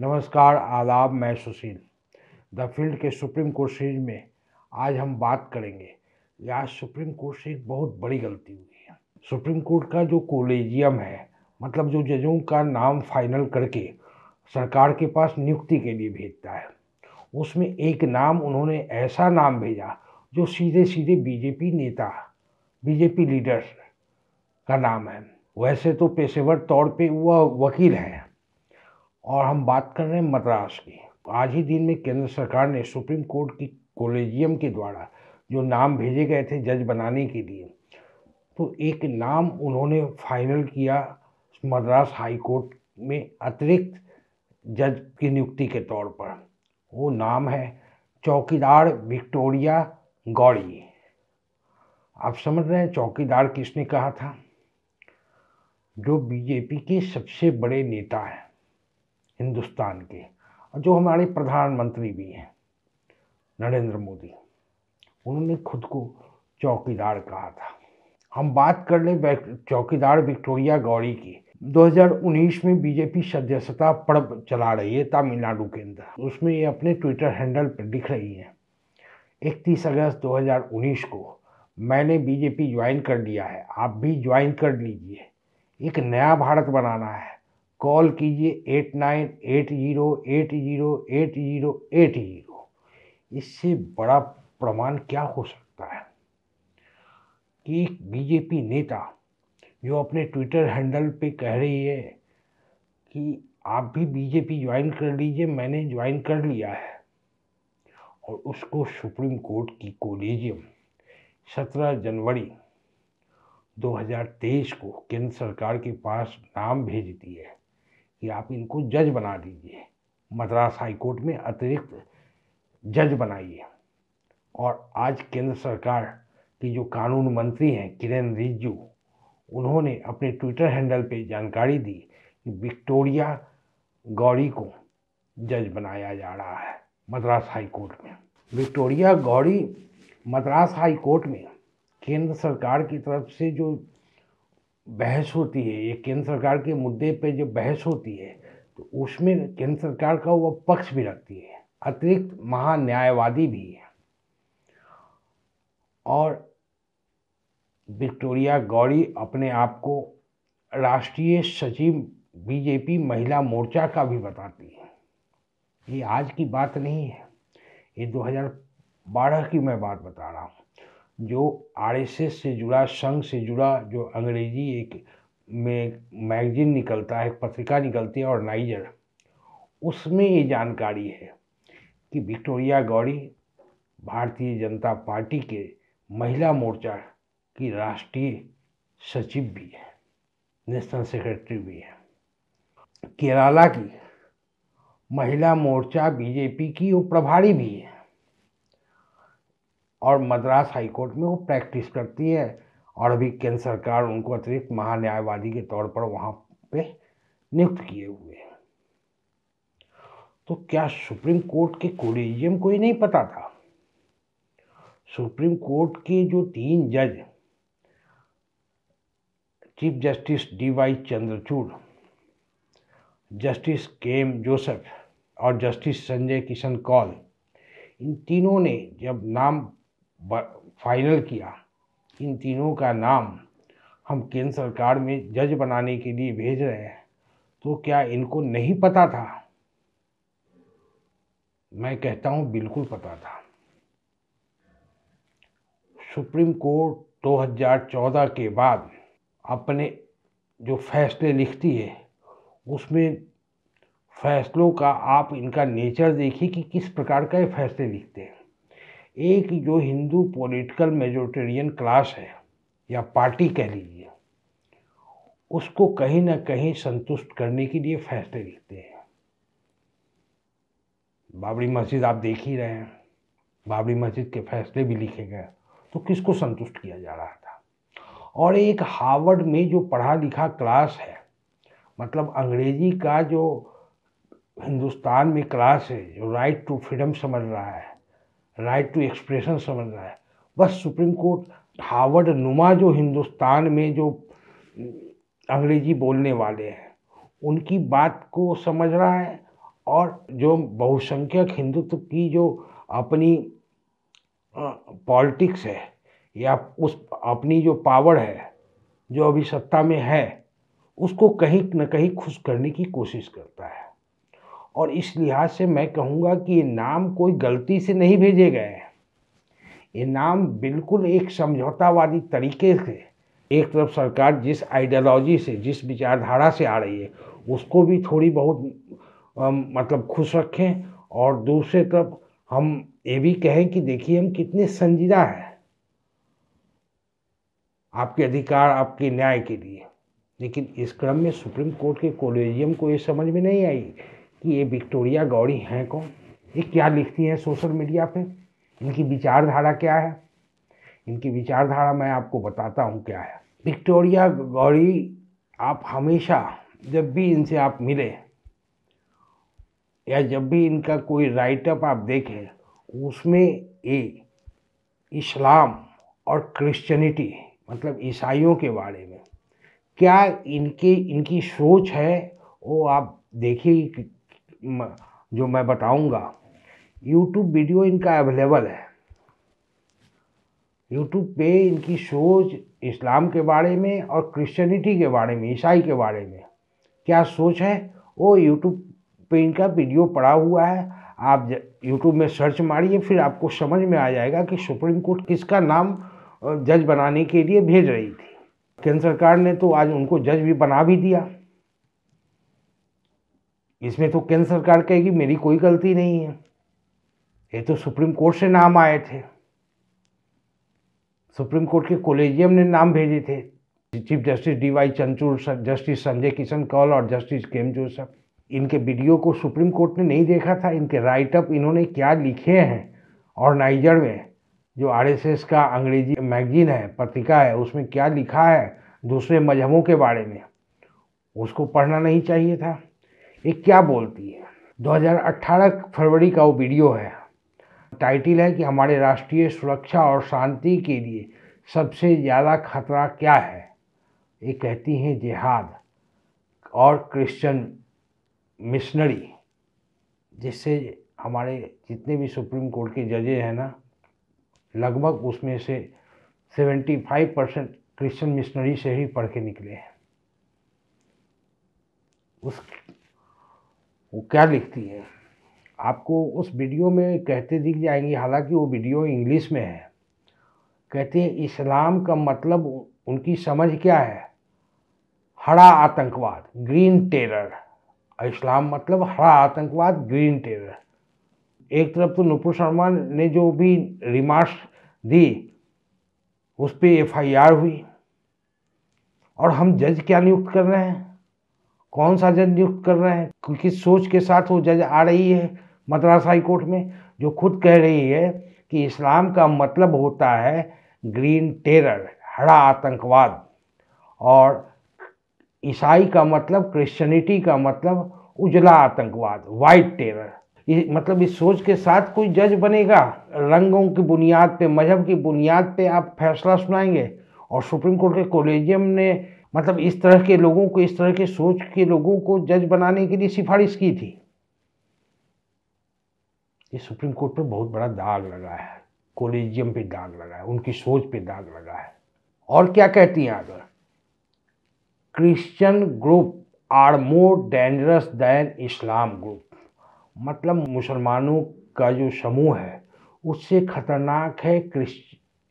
नमस्कार आदाब मैं सुशील द फील्ड के सुप्रीम कोर्ट सीरीज में आज हम बात करेंगे आज सुप्रीम कोर्ट से एक बहुत बड़ी गलती हुई है सुप्रीम कोर्ट का जो कोलेजियम है मतलब जो जजों का नाम फाइनल करके सरकार के पास नियुक्ति के लिए भेजता है उसमें एक नाम उन्होंने ऐसा नाम भेजा जो सीधे सीधे बीजेपी नेता बीजेपी लीडर का नाम है वैसे तो पेशेवर तौर पे वह वकील हैं और हम बात कर रहे हैं मद्रास की आज ही दिन में केंद्र सरकार ने सुप्रीम कोर्ट की कोलेजियम के द्वारा जो नाम भेजे गए थे जज बनाने के लिए तो एक नाम उन्होंने फाइनल किया मद्रास हाई कोर्ट में अतिरिक्त जज की नियुक्ति के तौर पर वो नाम है चौकीदार विक्टोरिया गौड़ी आप समझ रहे हैं चौकीदार किसने कहा था जो बीजेपी के सबसे बड़े नेता हैं हिंदुस्तान के और जो हमारे प्रधानमंत्री भी हैं नरेंद्र मोदी उन्होंने खुद को चौकीदार कहा था हम बात कर लें चौकीदार विक्टोरिया गौरी की 2019 में बीजेपी सदस्यता पर्व चला रही है तमिलनाडु के अंदर उसमें ये अपने ट्विटर हैंडल पर लिख रही है 31 अगस्त 2019 को मैंने बीजेपी ज्वाइन कर लिया है आप भी ज्वाइन कर लीजिए एक नया भारत बनाना है कॉल कीजिए eight nine eight zero eight zero eight zero eight zero इससे बड़ा प्रमाण क्या हो सकता है कि बीजेपी नेता जो अपने ट्विटर हैंडल पे कह रही है कि आप भी बीजेपी ज्वाइन कर लीजिए मैंने ज्वाइन कर लिया है और उसको सुप्रीम कोर्ट की कोलेजियम 17 जनवरी 2023 को केंद्र सरकार के पास नाम भेज दिए कि आप इनको जज बना दीजिए मद्रास हाई कोर्ट में अतिरिक्त जज बनाइए और आज केंद्र सरकार की जो कानून मंत्री हैं किरेन रिजू उन्होंने अपने ट्विटर हैंडल पे जानकारी दी कि विक्टोरिया गौरी को जज बनाया जा रहा है मद्रास हाई कोर्ट में Victoria Gowri Madras high court में केंद्र सरकार की तरफ से जो बहस होती है ये केंद्र सरकार के मुद्दे पे जो बहस होती है तो उसमें केंद्र सरकार का वह पक्ष भी रखती है अतिरिक्त महान्यायवादी भी है और विक्टोरिया गौरी अपने आप को राष्ट्रीय सचिव बीजेपी महिला मोर्चा का भी बताती है ये आज की बात नहीं है ये 2012 की मैं बात बता रहा हूँ जो आरएसएस से जुड़ा संघ से जुड़ा जो अंग्रेजी एक में मैगजीन निकलता है पत्रिका निकलती है और नाइजर उसमें ये जानकारी है कि विक्टोरिया गौरी भारतीय जनता पार्टी के महिला मोर्चा की राष्ट्रीय सचिव भी है नेशनल सेक्रेटरी भी है केरला की महिला मोर्चा बीजेपी की वो प्रभारी भी है और मद्रास हाईकोर्ट में वो प्रैक्टिस करती है और अभी केंद्र सरकार उनको अतिरिक्त महान्यायवादी के तौर पर वहाँ पे नियुक्त किए हुए हैं तो क्या सुप्रीम कोर्ट के कोलेजियम को ही नहीं पता था सुप्रीम कोर्ट के जो तीन जज chief justice D Y Chandrachud justice K M Joseph और जस्टिस संजय किशन कौल इन तीनों ने जब नाम फाइनल किया इन तीनों का नाम हम केंद्र सरकार में जज बनाने के लिए भेज रहे हैं तो क्या इनको नहीं पता था मैं कहता हूं बिल्कुल पता था सुप्रीम कोर्ट 2014 के बाद अपने जो फैसले लिखती है उसमें फैसलों का आप इनका नेचर देखिए कि किस प्रकार का ये फैसले लिखते हैं एक जो हिंदू पॉलिटिकल मेजोरिटेरियन क्लास है या पार्टी कह लीजिए उसको कहीं ना कहीं संतुष्ट करने के लिए फैसले लेते हैं बाबरी मस्जिद आप देख ही रहे हैं बाबरी मस्जिद के फैसले भी लिखे गए तो किसको संतुष्ट किया जा रहा था और एक हार्वर्ड में जो पढ़ा लिखा क्लास है मतलब अंग्रेजी का जो हिंदुस्तान में क्लास है जो राइट टू फ्रीडम समझ रहा है राइट टू एक्सप्रेशन समझ रहा है बस सुप्रीम कोर्ट हावर्ड नुमा जो हिंदुस्तान में जो अंग्रेजी बोलने वाले हैं उनकी बात को समझ रहा है और जो बहुसंख्यक हिंदुत्व की जो अपनी पॉलिटिक्स है या उस अपनी जो पावर है जो अभी सत्ता में है उसको कहीं न कहीं खुश करने की कोशिश करता है और इस लिहाज से मैं कहूँगा कि ये नाम कोई गलती से नहीं भेजे गए हैं ये नाम बिल्कुल एक समझौतावादी तरीके से एक तरफ सरकार जिस आइडियोलॉजी से जिस विचारधारा से आ रही है उसको भी थोड़ी बहुत आ, मतलब खुश रखें और दूसरे तरफ हम ये भी कहें कि देखिए हम कितने संजीदा हैं आपके अधिकार आपके न्याय के लिए लेकिन इस क्रम में सुप्रीम कोर्ट के कोलेजियम को ये समझ में नहीं आई कि ये विक्टोरिया गौरी हैं कौन ये क्या लिखती हैं सोशल मीडिया पे इनकी विचारधारा क्या है इनकी विचारधारा मैं आपको बताता हूँ क्या है विक्टोरिया गौरी आप हमेशा जब भी इनसे आप मिले या जब भी इनका कोई राइटअप आप देखें उसमें ये इस्लाम और क्रिश्चनिटी मतलब ईसाइयों के बारे में क्या इनके इनकी सोच है वो आप देखिए जो मैं बताऊंगा YouTube वीडियो इनका अवेलेबल है YouTube पे इनकी सोच इस्लाम के बारे में और क्रिश्चियनिटी के बारे में ईसाई के बारे में क्या सोच है वो YouTube पे इनका वीडियो पड़ा हुआ है आप यूट्यूब में सर्च मारिए फिर आपको समझ में आ जाएगा कि सुप्रीम कोर्ट किसका नाम जज बनाने के लिए भेज रही थी केंद्र सरकार ने तो आज उनको जज भी बना भी दिया इसमें तो केंद्र सरकार कहेगी मेरी कोई गलती नहीं है ये तो सुप्रीम कोर्ट से नाम आए थे सुप्रीम कोर्ट के कोलेजियम ने नाम भेजे थे chief justice D Y Chandrachud justice Sanjay Kishan Kaul और जस्टिस केम जोसफ इनके वीडियो को सुप्रीम कोर्ट ने नहीं देखा था इनके राइटअप इन्होंने क्या लिखे हैं और नाइजर में जो आरएसएस का अंग्रेजी मैगजीन है पत्रिका है उसमें क्या लिखा है दूसरे मजहबों के बारे में उसको पढ़ना नहीं चाहिए था ये क्या बोलती है 2018 फरवरी का वो वीडियो है टाइटल है कि हमारे राष्ट्रीय सुरक्षा और शांति के लिए सबसे ज़्यादा खतरा क्या है ये कहती हैं जिहाद और क्रिश्चियन मिशनरी जिससे हमारे जितने भी सुप्रीम कोर्ट के जजे हैं ना लगभग उसमें से 75 परसेंट क्रिश्चन मिशनरी से ही पढ़ के निकले हैं उस वो क्या लिखती है आपको उस वीडियो में कहते दिख जाएंगे हालांकि वो वीडियो इंग्लिश में है कहते हैं इस्लाम का मतलब उनकी समझ क्या है हरा आतंकवाद ग्रीन टेरर इस्लाम मतलब हरा आतंकवाद ग्रीन टेरर एक तरफ तो नुपुर शर्मा ने जो भी रिमार्क्स दी उस पर एफ हुई और हम जज क्या नियुक्त कर रहे हैं कौन सा जज नियुक्त कर रहे हैं किस सोच के साथ वो जज आ रही है मद्रास हाई कोर्ट में जो खुद कह रही है कि इस्लाम का मतलब होता है ग्रीन टेरर हरा आतंकवाद और ईसाई का मतलब क्रिश्चनिटी का मतलब उजला आतंकवाद वाइट टेरर मतलब इस सोच के साथ कोई जज बनेगा रंगों की बुनियाद पे मजहब की बुनियाद पे आप फैसला सुनाएंगे और सुप्रीम कोर्ट के कॉलेजियम ने मतलब इस तरह के लोगों को इस तरह के सोच के लोगों को जज बनाने के लिए सिफारिश की थी ये सुप्रीम कोर्ट पर बहुत बड़ा दाग लगा है कॉलेजियम पे दाग लगा है उनकी सोच पे दाग लगा है और क्या कहती हैं अगर Christian group are more dangerous than Islam group मतलब मुसलमानों का जो समूह है उससे खतरनाक है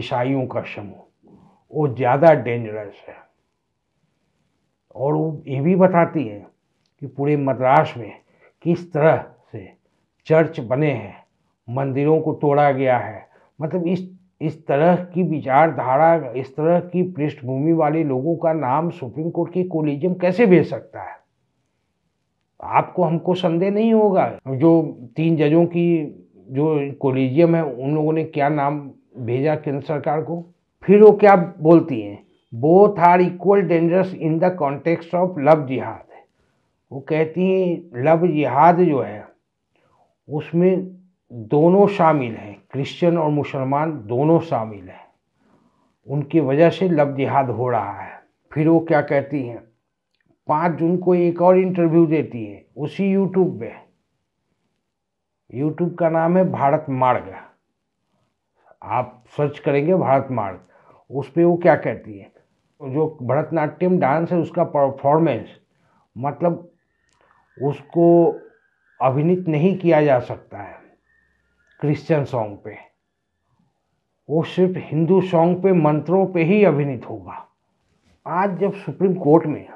ईसाइयों का समूह वो ज़्यादा डेंजरस है और वो ये भी बताती है कि पूरे मद्रास में किस तरह से चर्च बने हैं मंदिरों को तोड़ा गया है मतलब इस इस तरह की विचारधारा इस तरह की पृष्ठभूमि वाले लोगों का नाम सुप्रीम कोर्ट के कोलिजियम कैसे भेज सकता है आपको हमको संदेह नहीं होगा जो तीन जजों की जो कोलिजियम है उन लोगों ने क्या नाम भेजा केंद्र सरकार को फिर वो क्या बोलती हैं both are equal dangerous in the context of love jihad वो कहती हैं लव जिहाद जो है उसमें दोनों शामिल हैं क्रिश्चियन और मुसलमान दोनों शामिल हैं उनकी वजह से लव जिहाद हो रहा है फिर वो क्या कहती हैं पाँच जून को एक और इंटरव्यू देती है उसी यूट्यूब पे यूट्यूब का नाम है भारत मार्ग आप सर्च करेंगे भारत मार्ग उस पर वो क्या कहती है जो भरतनाट्यम डांस है उसका परफॉर्मेंस मतलब उसको अभिनित नहीं किया जा सकता है क्रिश्चियन सॉन्ग पे वो सिर्फ हिंदू सॉन्ग पे मंत्रों पे ही अभिनित होगा आज जब सुप्रीम कोर्ट में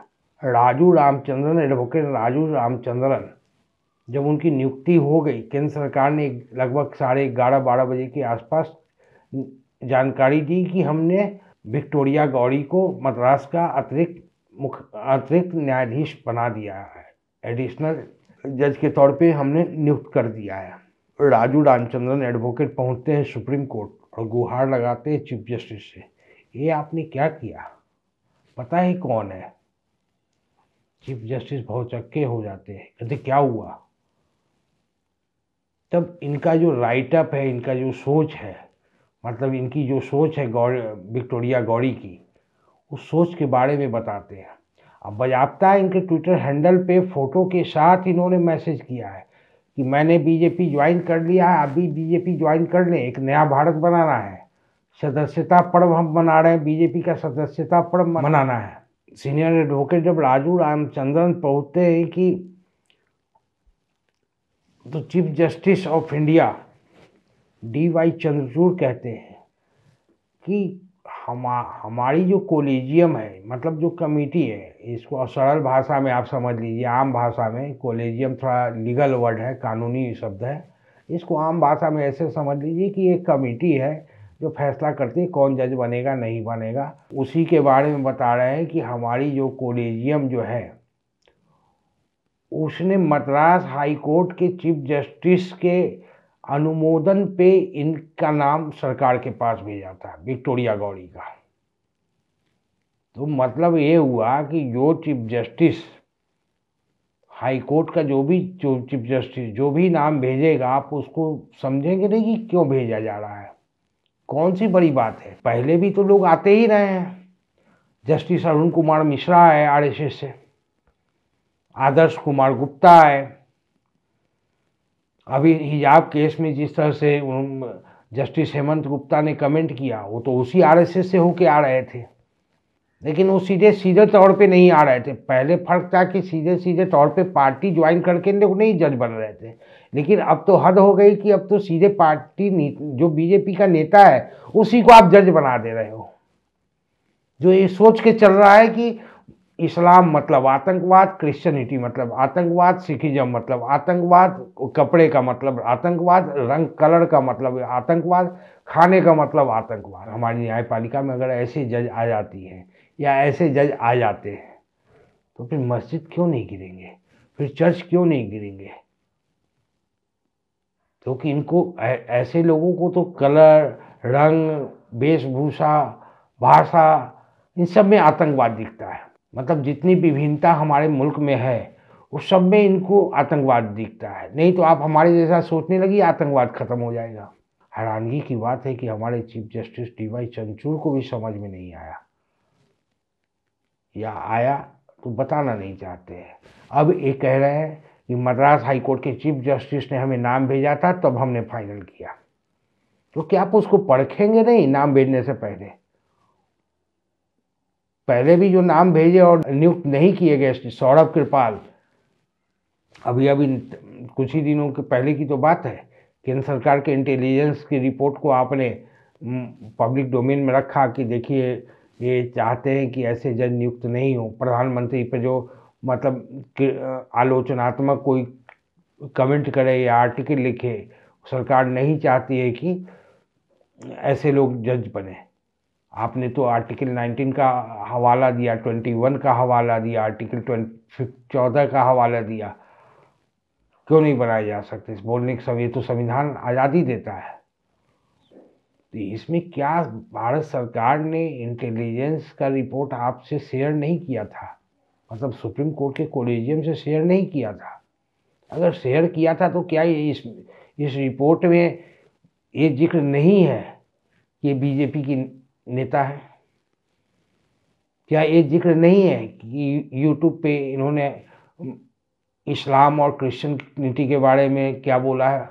राजू रामचंद्रन एडवोकेट राजू रामचंद्रन जब उनकी नियुक्ति हो गई केंद्र सरकार ने लगभग साढ़े ग्यारह बारह बजे के आसपास जानकारी दी कि हमने विक्टोरिया गौरी को मद्रास का अतिरिक्त मुख्य अतिरिक्त न्यायाधीश बना दिया है एडिशनल जज के तौर पे हमने नियुक्त कर दिया है राजू रामचंद्रन एडवोकेट पहुंचते हैं सुप्रीम कोर्ट और गुहार लगाते हैं चीफ जस्टिस से ये आपने क्या किया पता ही कौन है चीफ जस्टिस बहुत चक्के हो जाते हैं कहते क्या हुआ तब इनका जो राइटअप है इनका जो सोच है मतलब इनकी जो सोच है गौर विक्टोरिया गौरी की उस सोच के बारे में बताते हैं अब बजाबता इनके ट्विटर हैंडल पे फ़ोटो के साथ इन्होंने मैसेज किया है कि मैंने बीजेपी ज्वाइन कर लिया है अभी बीजेपी ज्वाइन कर लें एक नया भारत बनाना है सदस्यता पर्व हम मना रहे हैं बीजेपी का सदस्यता पर्व मनाना है सीनियर एडवोकेट जब राजू रामचंद्रन पहुँचते हैं कि तो chief justice of India D Y Chandrachud कहते हैं कि हमा हमारी जो कोलेजियम है मतलब जो कमेटी है इसको सरल भाषा में आप समझ लीजिए आम भाषा में कोलेजियम थोड़ा लीगल वर्ड है कानूनी शब्द है इसको आम भाषा में ऐसे समझ लीजिए कि एक कमेटी है जो फैसला करती है कौन जज बनेगा नहीं बनेगा उसी के बारे में बता रहे हैं कि हमारी जो कोलेजियम जो है उसने मद्रास हाई कोर्ट के चीफ जस्टिस के अनुमोदन पे इनका नाम सरकार के पास भेजा था विक्टोरिया गौरी का तो मतलब ये हुआ कि जो चीफ जस्टिस हाई कोर्ट का जो भी जो चीफ जस्टिस जो भी नाम भेजेगा आप उसको समझेंगे नहीं कि क्यों भेजा जा रहा है कौन सी बड़ी बात है पहले भी तो लोग आते ही रहे हैं जस्टिस अरुण कुमार मिश्रा है आर से आदर्श कुमार गुप्ता है अभी हिजाब केस में जिस तरह से जस्टिस हेमंत गुप्ता ने कमेंट किया वो तो उसी आरएसएस से होके आ रहे थे लेकिन वो सीधे सीधे तौर पे नहीं आ रहे थे पहले फर्क था कि सीधे सीधे तौर पे पार्टी ज्वाइन करके नहीं जज बन रहे थे लेकिन अब तो हद हो गई कि अब तो सीधे पार्टी जो बीजेपी का नेता है उसी को आप जज बना दे रहे हो जो ये सोच के चल रहा है कि इस्लाम मतलब आतंकवाद क्रिश्चियनिटी मतलब आतंकवाद सिखिज्म मतलब आतंकवाद कपड़े का मतलब आतंकवाद रंग कलर का मतलब आतंकवाद खाने का मतलब आतंकवाद हमारी न्यायपालिका में अगर ऐसे जज आ जाती हैं या ऐसे जज आ जाते हैं तो फिर मस्जिद क्यों नहीं गिरेंगे फिर चर्च क्यों नहीं गिरेंगे क्योंकि तो इनको ऐसे लोगों को तो कलर रंग वेशभूषा भाषा इन सब में आतंकवाद दिखता है मतलब जितनी विभिन्नता हमारे मुल्क में है उस सब में इनको आतंकवाद दिखता है नहीं तो आप हमारे जैसा सोचने लगी आतंकवाद ख़त्म हो जाएगा हैरानगी की बात है कि हमारे chief justice D Y Chandrachud को भी समझ में नहीं आया या आया तो बताना नहीं चाहते हैं अब ये कह रहे हैं कि मद्रास हाईकोर्ट के चीफ जस्टिस ने हमें नाम भेजा था तब हमने फाइनल किया तो क्या आप उसको परखेंगे नहीं नाम भेजने से पहले पहले भी जो नाम भेजे और नियुक्त नहीं किए गए सौरभ कृपाल अभी अभी कुछ ही दिनों के पहले की तो बात है केंद्र सरकार के इंटेलिजेंस की रिपोर्ट को आपने पब्लिक डोमेन में रखा कि देखिए ये चाहते हैं कि ऐसे जज नियुक्त नहीं हो प्रधानमंत्री पर जो मतलब आलोचनात्मक कोई कमेंट करे या आर्टिकल लिखे सरकार नहीं चाहती है कि ऐसे लोग जज बने आपने तो आर्टिकल 19 का हवाला दिया 21 का हवाला दिया आर्टिकल ट्वेंटी चौदह का हवाला दिया क्यों नहीं बनाए जा सकते इस बोलने के समय तो संविधान आज़ादी देता है तो इसमें क्या भारत सरकार ने इंटेलिजेंस का रिपोर्ट आपसे शेयर नहीं किया था मतलब सुप्रीम कोर्ट के कोलेजियम से शेयर नहीं किया था अगर शेयर किया था तो क्या ये इस इस रिपोर्ट में ये जिक्र नहीं है कि बीजेपी की नेता है क्या ये जिक्र नहीं है कि यूट्यूब पे इन्होंने इस्लाम और क्रिश्चियन नीति के बारे में क्या बोला है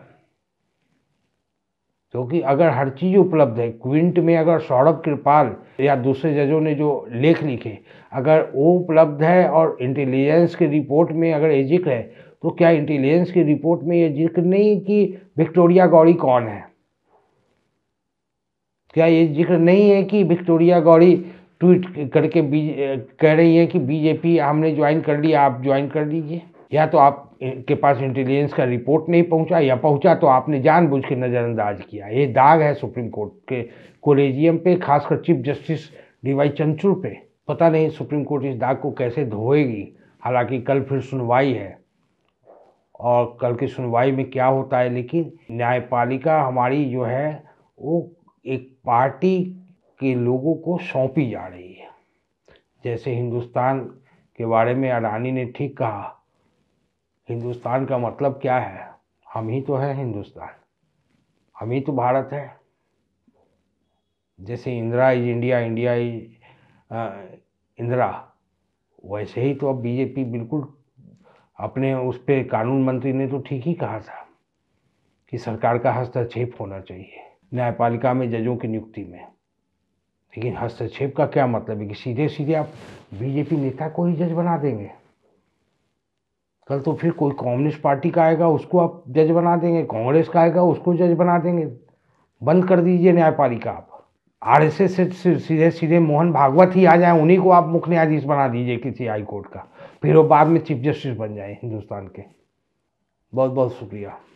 क्योंकि तो अगर हर चीज़ उपलब्ध है क्विंट में अगर सौरभ कृपाल या दूसरे जजों ने जो लेख लिखे अगर वो उपलब्ध है और इंटेलिजेंस की रिपोर्ट में अगर ये जिक्र है तो क्या इंटेलिजेंस की रिपोर्ट में ये जिक्र नहीं कि विक्टोरिया गौरी कौन है क्या ये जिक्र नहीं है कि विक्टोरिया गौरी ट्वीट करके बी कह रही है कि बीजेपी हमने ज्वाइन कर लिया आप ज्वाइन कर लीजिए या तो आप के पास इंटेलिजेंस का रिपोर्ट नहीं पहुंचा या पहुंचा तो आपने जानबूझ के नज़रअंदाज किया ये दाग है सुप्रीम कोर्ट के कोलेजियम पे खासकर chief justice D Y Chandrachud पे पता नहीं सुप्रीम कोर्ट इस दाग को कैसे धोएगी हालांकि कल फिर सुनवाई है और कल की सुनवाई में क्या होता है लेकिन न्यायपालिका हमारी जो है वो एक पार्टी के लोगों को सौंपी जा रही है जैसे हिंदुस्तान के बारे में अडानी ने ठीक कहा हिंदुस्तान का मतलब क्या है हम ही तो है हिंदुस्तान हम ही तो भारत है जैसे Indira is India India is Indira वैसे ही तो अब बीजेपी बिल्कुल अपने उस पर कानून मंत्री ने तो ठीक ही कहा था कि सरकार का हस्तक्षेप होना चाहिए न्यायपालिका में जजों की नियुक्ति में लेकिन हस्तक्षेप का क्या मतलब है कि सीधे सीधे आप बीजेपी नेता को ही जज बना देंगे कल तो फिर कोई कम्युनिस्ट पार्टी का आएगा उसको आप जज बना देंगे कांग्रेस का आएगा उसको जज बना देंगे बंद कर दीजिए न्यायपालिका आप आर एस एस से सीधे सीधे मोहन भागवत ही आ जाए उन्हीं को आप मुख्य न्यायाधीश बना दीजिए किसी हाई कोर्ट का फिर वो बाद में चीफ जस्टिस बन जाए हिंदुस्तान के बहुत बहुत शुक्रिया